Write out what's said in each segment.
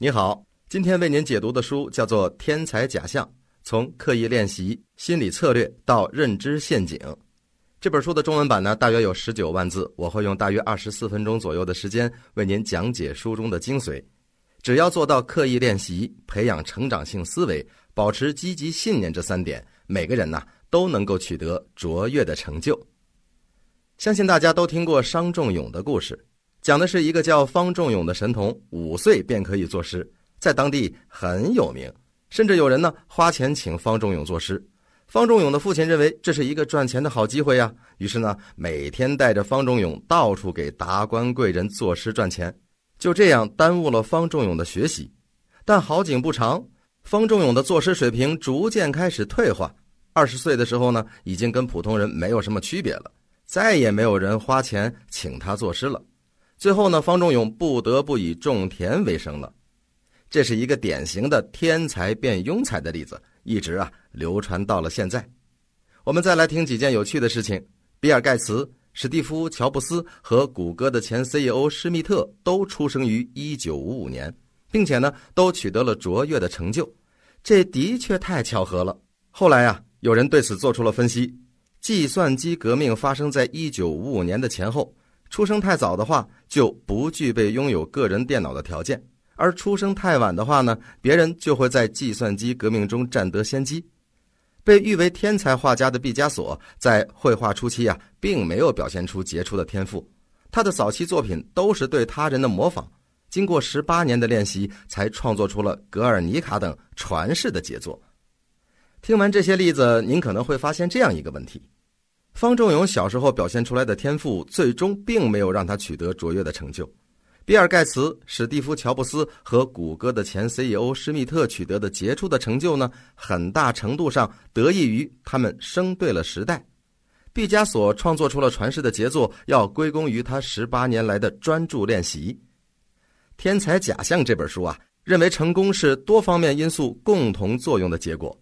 你好，今天为您解读的书叫做《天才假象：从刻意练习、心理策略到认知陷阱》。这本书的中文版呢，大约有十九万字，我会用大约二十四分钟左右的时间为您讲解书中的精髓。只要做到刻意练习、培养成长性思维、保持积极信念这三点，每个人呢都能够取得卓越的成就。相信大家都听过商仲永的故事。讲的是一个叫方仲永的神童，五岁便可以作诗，在当地很有名，甚至有人呢花钱请方仲永作诗。方仲永的父亲认为这是一个赚钱的好机会呀，于是呢每天带着方仲永到处给达官贵人作诗赚钱，就这样耽误了方仲永的学习。但好景不长，方仲永的作诗水平逐渐开始退化。二十岁的时候呢，已经跟普通人没有什么区别了，再也没有人花钱请他作诗了。最后呢，方仲永不得不以种田为生了。这是一个典型的天才变庸才的例子，一直啊流传到了现在。我们再来听几件有趣的事情：比尔盖茨、史蒂夫乔布斯和谷歌的前 CEO 施密特都出生于一九五五年，并且呢都取得了卓越的成就，这的确太巧合了。后来呀，有人对此做出了分析：计算机革命发生在一九五五年的前后。出生太早的话，就不具备拥有个人电脑的条件；而出生太晚的话呢，别人就会在计算机革命中占得先机。被誉为天才画家的毕加索，在绘画初期啊，并没有表现出杰出的天赋，他的早期作品都是对他人的模仿。经过十八年的练习，才创作出了《格尔尼卡》等传世的杰作。听完这些例子，您可能会发现这样一个问题。方仲永小时候表现出来的天赋，最终并没有让他取得卓越的成就。比尔盖茨、史蒂夫乔布斯和谷歌的前 CEO 施密特取得的杰出的成就呢，很大程度上得益于他们生对了时代。毕加索创作出了传世的杰作，要归功于他十八年来的专注练习。《天才假象》这本书啊，认为成功是多方面因素共同作用的结果，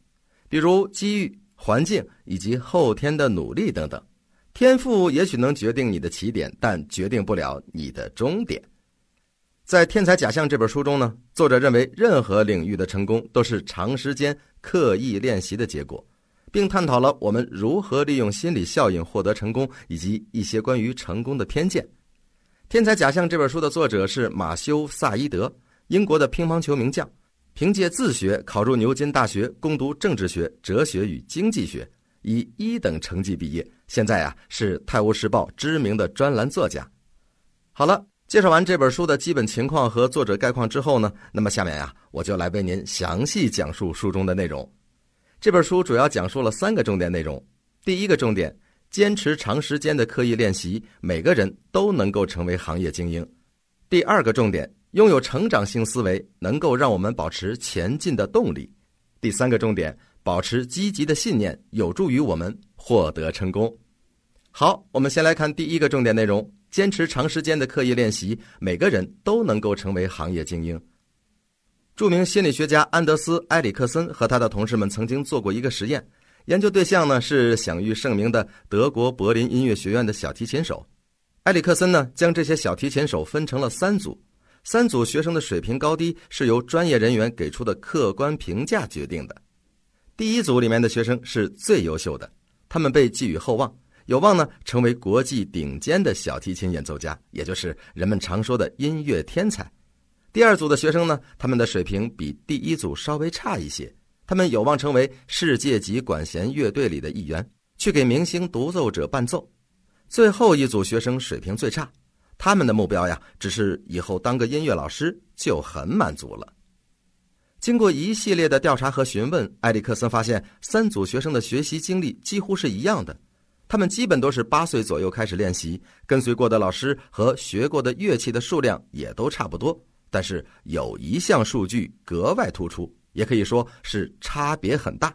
比如机遇。环境以及后天的努力等等，天赋也许能决定你的起点，但决定不了你的终点。在《天才假象》这本书中呢，作者认为任何领域的成功都是长时间刻意练习的结果，并探讨了我们如何利用心理效应获得成功，以及一些关于成功的偏见。《天才假象》这本书的作者是马修·萨伊德，英国的乒乓球名将。凭借自学考入牛津大学攻读政治学、哲学与经济学，以一等成绩毕业。现在呀，是《泰晤士报》知名的专栏作家。好了，介绍完这本书的基本情况和作者概况之后呢，那么下面呀，我就来为您详细讲述书中的内容。这本书主要讲述了三个重点内容：第一个重点，坚持长时间的刻意练习，每个人都能够成为行业精英；第二个重点。拥有成长性思维，能够让我们保持前进的动力。第三个重点，保持积极的信念，有助于我们获得成功。好，我们先来看第一个重点内容：坚持长时间的刻意练习，每个人都能够成为行业精英。著名心理学家安德斯·埃里克森和他的同事们曾经做过一个实验，研究对象呢是享誉盛名的德国柏林音乐学院的小提琴手。埃里克森呢，将这些小提琴手分成了三组。三组学生的水平高低是由专业人员给出的客观评价决定的。第一组里面的学生是最优秀的，他们被寄予厚望，有望呢成为国际顶尖的小提琴演奏家，也就是人们常说的音乐天才。第二组的学生呢，他们的水平比第一组稍微差一些，他们有望成为世界级管弦乐队里的一员，去给明星独奏者伴奏。最后一组学生水平最差。他们的目标呀，只是以后当个音乐老师就很满足了。经过一系列的调查和询问，埃里克森发现三组学生的学习经历几乎是一样的，他们基本都是八岁左右开始练习，跟随过的老师和学过的乐器的数量也都差不多。但是有一项数据格外突出，也可以说是差别很大。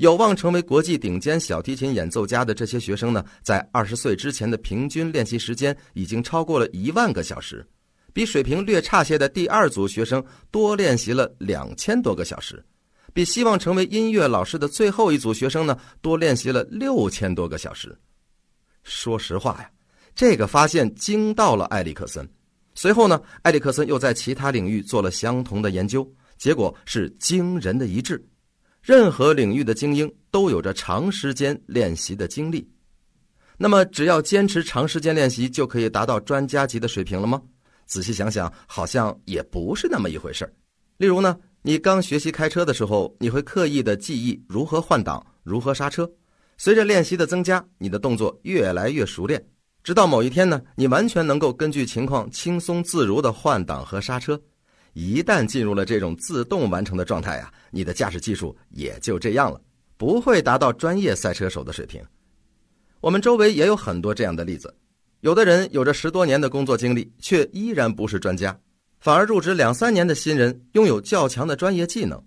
有望成为国际顶尖小提琴演奏家的这些学生呢，在二十岁之前的平均练习时间已经超过了一万个小时，比水平略差些的第二组学生多练习了两千多个小时，比希望成为音乐老师的最后一组学生呢多练习了六千多个小时。说实话呀，这个发现惊到了埃里克森。随后呢，埃里克森又在其他领域做了相同的研究，结果是惊人的一致。任何领域的精英都有着长时间练习的经历，那么只要坚持长时间练习就可以达到专家级的水平了吗？仔细想想，好像也不是那么一回事儿。例如呢，你刚学习开车的时候，你会刻意的记忆如何换挡、如何刹车。随着练习的增加，你的动作越来越熟练，直到某一天呢，你完全能够根据情况轻松自如的换挡和刹车。一旦进入了这种自动完成的状态呀，你的驾驶技术也就这样了，不会达到专业赛车手的水平。我们周围也有很多这样的例子：有的人有着十多年的工作经历，却依然不是专家；反而入职两三年的新人，拥有较强的专业技能。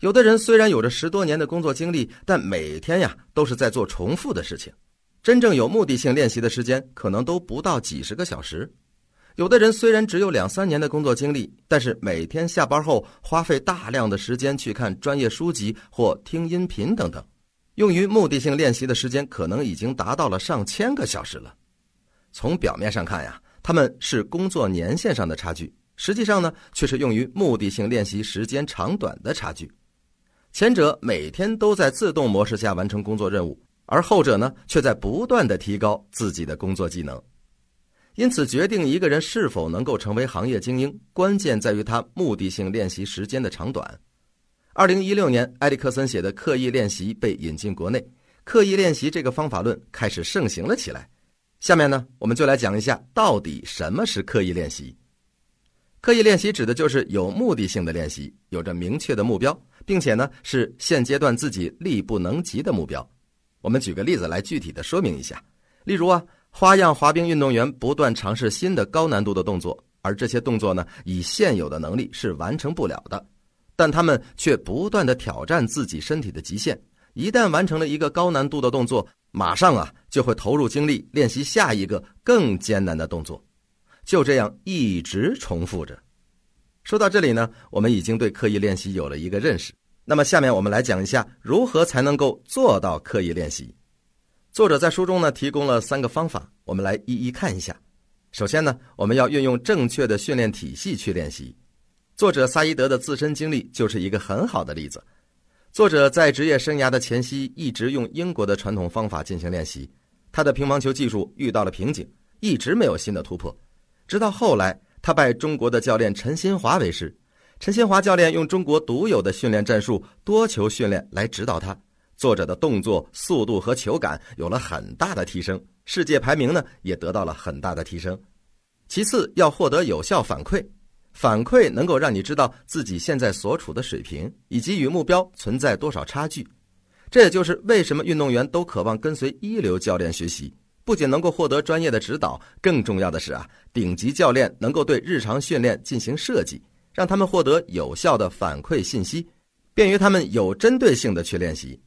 有的人虽然有着十多年的工作经历，但每天呀都是在做重复的事情，真正有目的性练习的时间可能都不到几十个小时。有的人虽然只有两三年的工作经历，但是每天下班后花费大量的时间去看专业书籍或听音频等等，用于目的性练习的时间可能已经达到了上千个小时了。从表面上看呀，他们是工作年限上的差距，实际上呢却是用于目的性练习时间长短的差距。前者每天都在自动模式下完成工作任务，而后者呢却在不断的提高自己的工作技能。因此，决定一个人是否能够成为行业精英，关键在于他目的性练习时间的长短。二零一六年，埃里克森写的《刻意练习》被引进国内，《刻意练习》这个方法论开始盛行了起来。下面呢，我们就来讲一下到底什么是刻意练习。刻意练习指的就是有目的性的练习，有着明确的目标，并且呢是现阶段自己力不能及的目标。我们举个例子来具体的说明一下，例如啊。花样滑冰运动员不断尝试新的高难度的动作，而这些动作呢，以现有的能力是完成不了的。但他们却不断地挑战自己身体的极限。一旦完成了一个高难度的动作，马上啊就会投入精力练习下一个更艰难的动作，就这样一直重复着。说到这里呢，我们已经对刻意练习有了一个认识。那么，下面我们来讲一下如何才能够做到刻意练习。作者在书中呢提供了三个方法，我们来一一看一下。首先呢，我们要运用正确的训练体系去练习。作者萨伊德的自身经历就是一个很好的例子。作者在职业生涯的前夕一直用英国的传统方法进行练习，他的乒乓球技术遇到了瓶颈，一直没有新的突破。直到后来，他拜中国的教练陈新华为师，陈新华教练用中国独有的训练战术——多球训练来指导他。作者的动作速度和球感有了很大的提升，世界排名呢也得到了很大的提升。其次，要获得有效反馈，反馈能够让你知道自己现在所处的水平以及与目标存在多少差距。这也就是为什么运动员都渴望跟随一流教练学习，不仅能够获得专业的指导，更重要的是啊，顶级教练能够对日常训练进行设计，让他们获得有效的反馈信息，便于他们有针对性的去练习。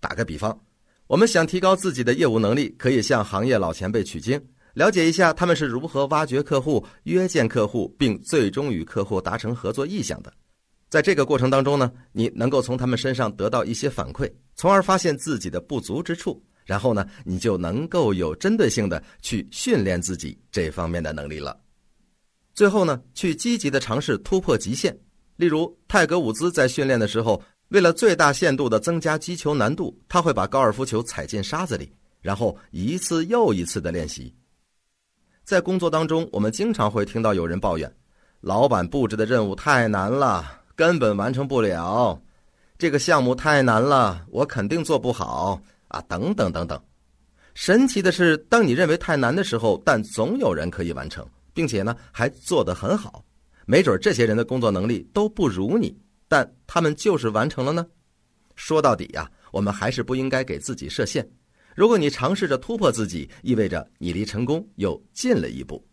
打个比方，我们想提高自己的业务能力，可以向行业老前辈取经，了解一下他们是如何挖掘客户、约见客户，并最终与客户达成合作意向的。在这个过程当中呢，你能够从他们身上得到一些反馈，从而发现自己的不足之处，然后呢，你就能够有针对性的去训练自己这方面的能力了。最后呢，去积极的尝试突破极限，例如泰格伍兹在训练的时候。为了最大限度地增加击球难度，他会把高尔夫球踩进沙子里，然后一次又一次地练习。在工作当中，我们经常会听到有人抱怨：“老板布置的任务太难了，根本完成不了；这个项目太难了，我肯定做不好啊！”等等等等。神奇的是，当你认为太难的时候，但总有人可以完成，并且呢还做得很好。没准这些人的工作能力都不如你。但他们就是完成了呢？说到底呀，我们还是不应该给自己设限。如果你尝试着突破自己，意味着你离成功又近了一步。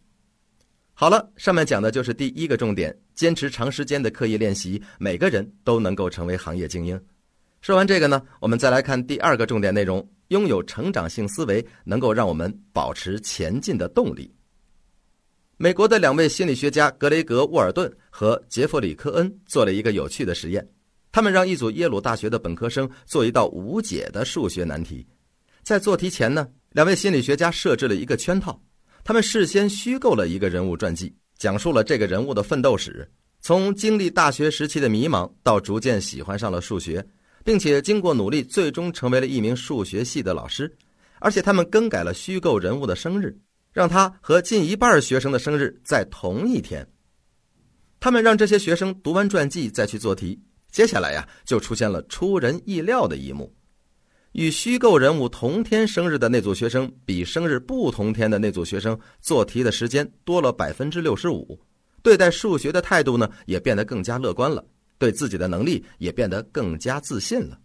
好了，上面讲的就是第一个重点：坚持长时间的刻意练习，每个人都能够成为行业精英。说完这个呢，我们再来看第二个重点内容：拥有成长性思维，能够让我们保持前进的动力。美国的两位心理学家格雷格·沃尔顿和杰弗里·科恩做了一个有趣的实验。他们让一组耶鲁大学的本科生做一道无解的数学难题。在做题前呢，两位心理学家设置了一个圈套。他们事先虚构了一个人物传记，讲述了这个人物的奋斗史：从经历大学时期的迷茫，到逐渐喜欢上了数学，并且经过努力，最终成为了一名数学系的老师。而且，他们更改了虚构人物的生日。让他和近一半学生的生日在同一天，他们让这些学生读完传记再去做题。接下来呀，就出现了出人意料的一幕：与虚构人物同天生日的那组学生，比生日不同天的那组学生做题的时间多了百分之六十五，对待数学的态度呢，也变得更加乐观了，对自己的能力也变得更加自信了。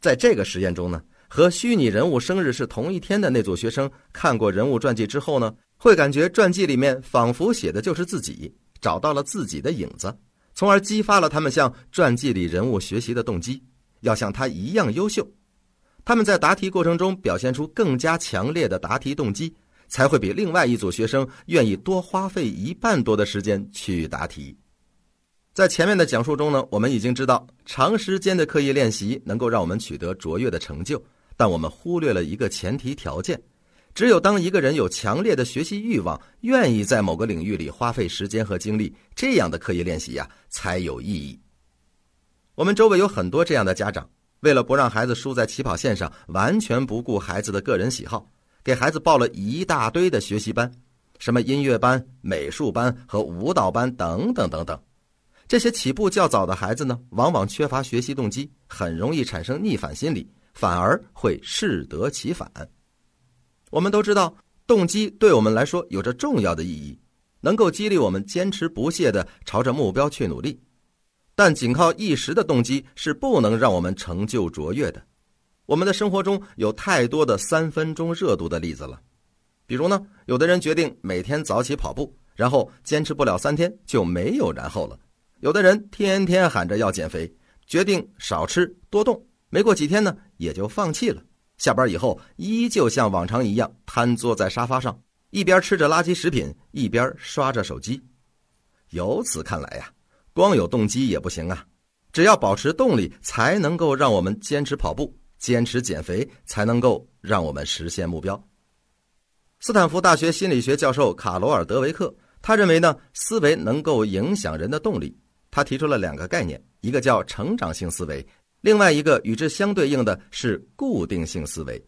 在这个实验中呢。和虚拟人物生日是同一天的那组学生，看过人物传记之后呢，会感觉传记里面仿佛写的就是自己，找到了自己的影子，从而激发了他们向传记里人物学习的动机，要像他一样优秀。他们在答题过程中表现出更加强烈的答题动机，才会比另外一组学生愿意多花费一半多的时间去答题。在前面的讲述中呢，我们已经知道，长时间的刻意练习能够让我们取得卓越的成就。但我们忽略了一个前提条件：只有当一个人有强烈的学习欲望，愿意在某个领域里花费时间和精力，这样的刻意练习呀才有意义。我们周围有很多这样的家长，为了不让孩子输在起跑线上，完全不顾孩子的个人喜好，给孩子报了一大堆的学习班，什么音乐班、美术班和舞蹈班等等等等。这些起步较早的孩子呢，往往缺乏学习动机，很容易产生逆反心理。反而会适得其反。我们都知道，动机对我们来说有着重要的意义，能够激励我们坚持不懈地朝着目标去努力。但仅靠一时的动机是不能让我们成就卓越的。我们的生活中有太多的三分钟热度的例子了。比如呢，有的人决定每天早起跑步，然后坚持不了三天就没有然后了；有的人天天喊着要减肥，决定少吃多动。没过几天呢，也就放弃了。下班以后，依旧像往常一样瘫坐在沙发上，一边吃着垃圾食品，一边刷着手机。由此看来呀，光有动机也不行啊！只要保持动力，才能够让我们坚持跑步，坚持减肥，才能够让我们实现目标。斯坦福大学心理学教授卡罗尔·德维克，他认为呢，思维能够影响人的动力。他提出了两个概念，一个叫成长性思维。另外一个与之相对应的是固定性思维，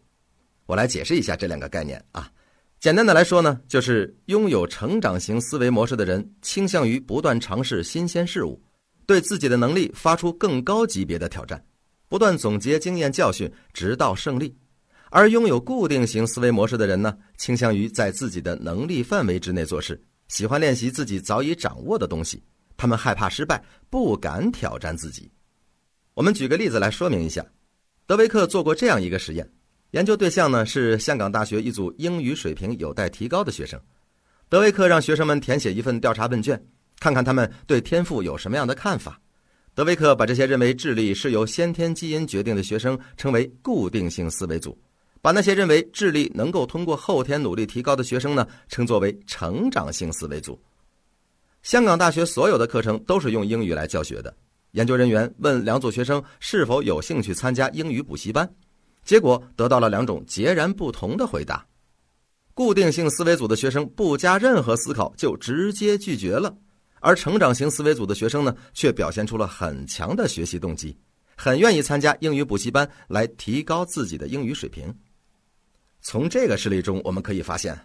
我来解释一下这两个概念啊。简单的来说呢，就是拥有成长型思维模式的人倾向于不断尝试新鲜事物，对自己的能力发出更高级别的挑战，不断总结经验教训，直到胜利；而拥有固定型思维模式的人呢，倾向于在自己的能力范围之内做事，喜欢练习自己早已掌握的东西，他们害怕失败，不敢挑战自己。我们举个例子来说明一下，德维克做过这样一个实验，研究对象呢是香港大学一组英语水平有待提高的学生。德维克让学生们填写一份调查问卷，看看他们对天赋有什么样的看法。德维克把这些认为智力是由先天基因决定的学生称为固定性思维组，把那些认为智力能够通过后天努力提高的学生呢称作为成长性思维组。香港大学所有的课程都是用英语来教学的。研究人员问两组学生是否有兴趣参加英语补习班，结果得到了两种截然不同的回答。固定性思维组的学生不加任何思考就直接拒绝了，而成长型思维组的学生呢，却表现出了很强的学习动机，很愿意参加英语补习班来提高自己的英语水平。从这个事例中，我们可以发现，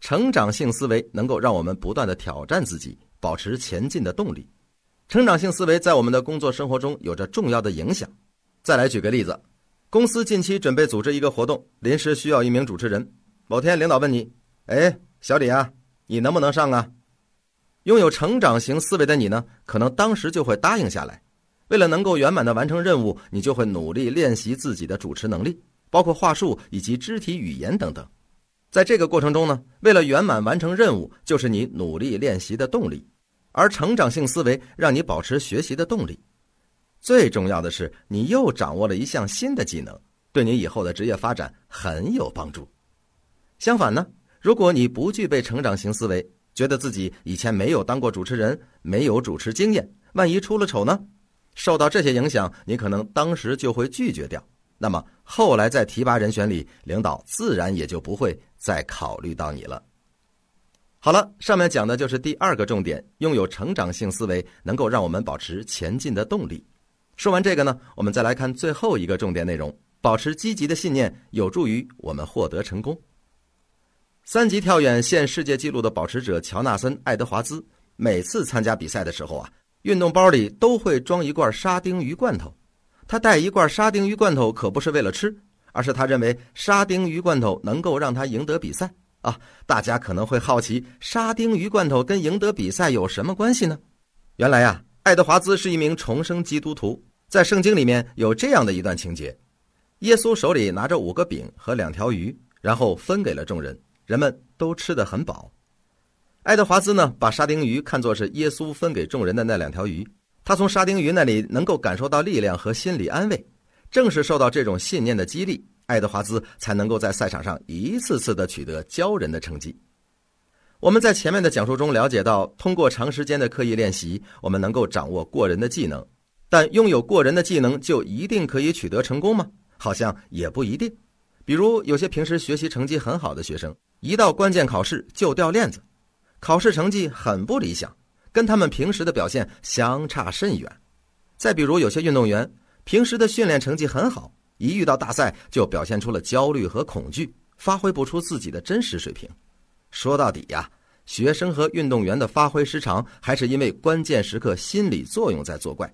成长性思维能够让我们不断的挑战自己，保持前进的动力。成长性思维在我们的工作生活中有着重要的影响。再来举个例子，公司近期准备组织一个活动，临时需要一名主持人。某天领导问你：“哎，小李啊，你能不能上啊？”拥有成长型思维的你呢，可能当时就会答应下来。为了能够圆满地完成任务，你就会努力练习自己的主持能力，包括话术以及肢体语言等等。在这个过程中呢，为了圆满完成任务，就是你努力练习的动力。而成长性思维让你保持学习的动力，最重要的是你又掌握了一项新的技能，对你以后的职业发展很有帮助。相反呢，如果你不具备成长型思维，觉得自己以前没有当过主持人，没有主持经验，万一出了丑呢？受到这些影响，你可能当时就会拒绝掉，那么后来在提拔人选里，领导自然也就不会再考虑到你了。好了，上面讲的就是第二个重点，拥有成长性思维能够让我们保持前进的动力。说完这个呢，我们再来看最后一个重点内容：保持积极的信念有助于我们获得成功。三级跳远现世界纪录的保持者乔纳森·爱德华兹，每次参加比赛的时候啊，运动包里都会装一罐沙丁鱼罐头。他带一罐沙丁鱼罐头可不是为了吃，而是他认为沙丁鱼罐头能够让他赢得比赛。啊，大家可能会好奇，沙丁鱼罐头跟赢得比赛有什么关系呢？原来呀，爱德华兹是一名重生基督徒，在圣经里面有这样的一段情节：耶稣手里拿着五个饼和两条鱼，然后分给了众人，人们都吃得很饱。爱德华兹呢，把沙丁鱼看作是耶稣分给众人的那两条鱼，他从沙丁鱼那里能够感受到力量和心理安慰，正是受到这种信念的激励。爱德华兹才能够在赛场上一次次地取得骄人的成绩。我们在前面的讲述中了解到，通过长时间的刻意练习，我们能够掌握过人的技能。但拥有过人的技能，就一定可以取得成功吗？好像也不一定。比如，有些平时学习成绩很好的学生，一到关键考试就掉链子，考试成绩很不理想，跟他们平时的表现相差甚远。再比如，有些运动员平时的训练成绩很好。一遇到大赛，就表现出了焦虑和恐惧，发挥不出自己的真实水平。说到底呀，学生和运动员的发挥失常，还是因为关键时刻心理作用在作怪。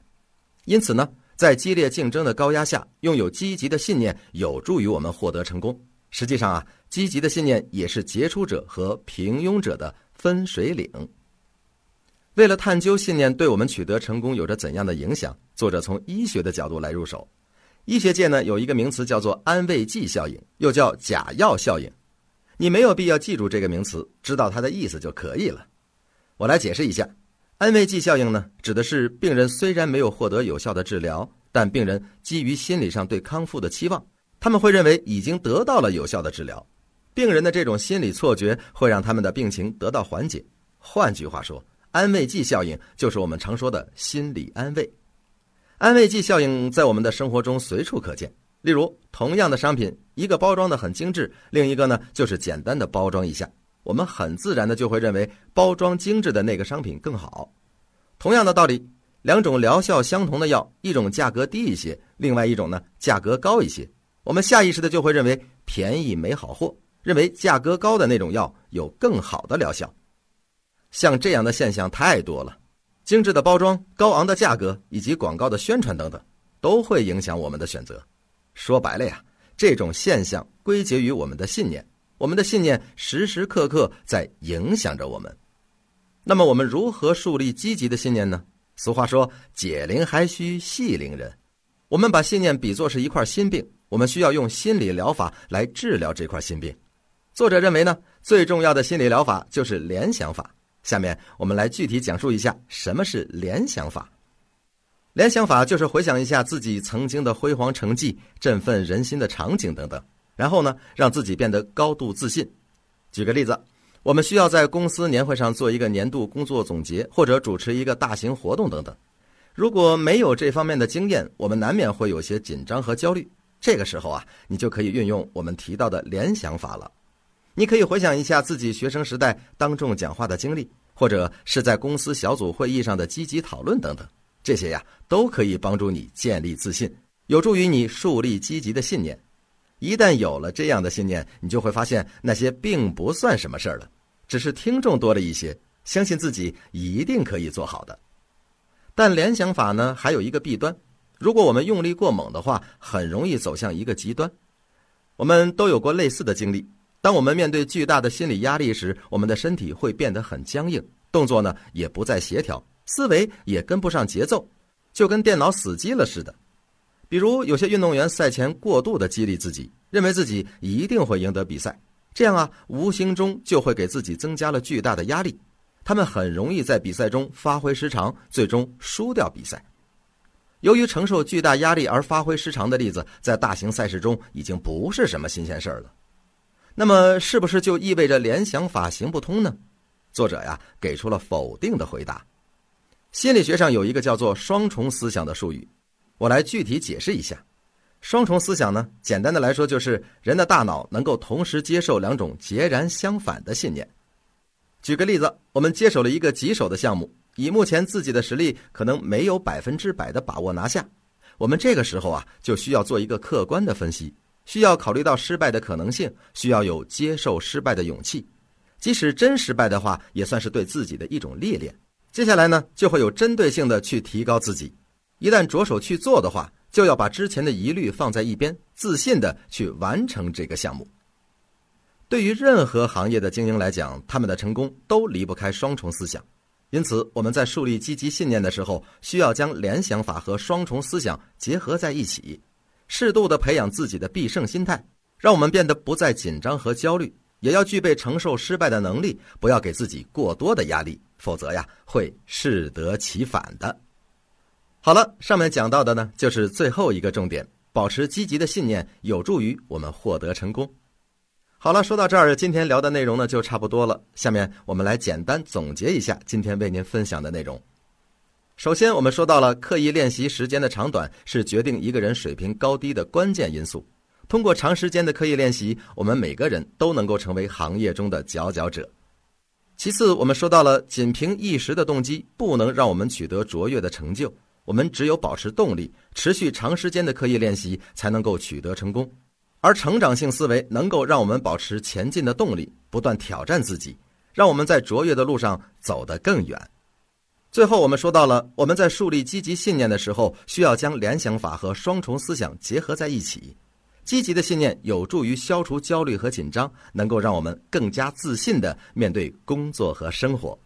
因此呢，在激烈竞争的高压下，拥有积极的信念有助于我们获得成功。实际上啊，积极的信念也是杰出者和平庸者的分水岭。为了探究信念对我们取得成功有着怎样的影响，作者从医学的角度来入手。医学界呢有一个名词叫做安慰剂效应，又叫假药效应。你没有必要记住这个名词，知道它的意思就可以了。我来解释一下，安慰剂效应呢，指的是病人虽然没有获得有效的治疗，但病人基于心理上对康复的期望，他们会认为已经得到了有效的治疗。病人的这种心理错觉会让他们的病情得到缓解。换句话说，安慰剂效应就是我们常说的心理安慰。安慰剂效应在我们的生活中随处可见。例如，同样的商品，一个包装的很精致，另一个呢就是简单的包装一下，我们很自然的就会认为包装精致的那个商品更好。同样的道理，两种疗效相同的药，一种价格低一些，另外一种呢价格高一些，我们下意识的就会认为便宜没好货，认为价格高的那种药有更好的疗效。像这样的现象太多了。精致的包装、高昂的价格以及广告的宣传等等，都会影响我们的选择。说白了呀，这种现象归结于我们的信念，我们的信念时时刻刻在影响着我们。那么，我们如何树立积极的信念呢？俗话说：“解铃还需系铃人。”我们把信念比作是一块心病，我们需要用心理疗法来治疗这块心病。作者认为呢，最重要的心理疗法就是联想法。下面我们来具体讲述一下什么是联想法。联想法就是回想一下自己曾经的辉煌成绩、振奋人心的场景等等，然后呢，让自己变得高度自信。举个例子，我们需要在公司年会上做一个年度工作总结，或者主持一个大型活动等等。如果没有这方面的经验，我们难免会有些紧张和焦虑。这个时候啊，你就可以运用我们提到的联想法了。你可以回想一下自己学生时代当众讲话的经历，或者是在公司小组会议上的积极讨论等等，这些呀都可以帮助你建立自信，有助于你树立积极的信念。一旦有了这样的信念，你就会发现那些并不算什么事儿了，只是听众多了一些。相信自己一定可以做好的。但联想法呢，还有一个弊端，如果我们用力过猛的话，很容易走向一个极端。我们都有过类似的经历。当我们面对巨大的心理压力时，我们的身体会变得很僵硬，动作呢也不再协调，思维也跟不上节奏，就跟电脑死机了似的。比如，有些运动员赛前过度的激励自己，认为自己一定会赢得比赛，这样啊，无形中就会给自己增加了巨大的压力。他们很容易在比赛中发挥失常，最终输掉比赛。由于承受巨大压力而发挥失常的例子，在大型赛事中已经不是什么新鲜事儿了。那么，是不是就意味着联想法行不通呢？作者呀给出了否定的回答。心理学上有一个叫做“双重思想”的术语，我来具体解释一下。双重思想呢，简单的来说就是人的大脑能够同时接受两种截然相反的信念。举个例子，我们接手了一个棘手的项目，以目前自己的实力，可能没有百分之百的把握拿下。我们这个时候啊，就需要做一个客观的分析。需要考虑到失败的可能性，需要有接受失败的勇气。即使真失败的话，也算是对自己的一种历练。接下来呢，就会有针对性的去提高自己。一旦着手去做的话，就要把之前的疑虑放在一边，自信的去完成这个项目。对于任何行业的精英来讲，他们的成功都离不开双重思想。因此，我们在树立积极信念的时候，需要将联想法和双重思想结合在一起。适度的培养自己的必胜心态，让我们变得不再紧张和焦虑；也要具备承受失败的能力，不要给自己过多的压力，否则呀会适得其反的。好了，上面讲到的呢，就是最后一个重点：保持积极的信念，有助于我们获得成功。好了，说到这儿，今天聊的内容呢就差不多了。下面我们来简单总结一下今天为您分享的内容。首先，我们说到了刻意练习时间的长短是决定一个人水平高低的关键因素。通过长时间的刻意练习，我们每个人都能够成为行业中的佼佼者。其次，我们说到了仅凭一时的动机不能让我们取得卓越的成就，我们只有保持动力，持续长时间的刻意练习，才能够取得成功。而成长性思维能够让我们保持前进的动力，不断挑战自己，让我们在卓越的路上走得更远。最后，我们说到了，我们在树立积极信念的时候，需要将联想法和双重思想结合在一起。积极的信念有助于消除焦虑和紧张，能够让我们更加自信地面对工作和生活。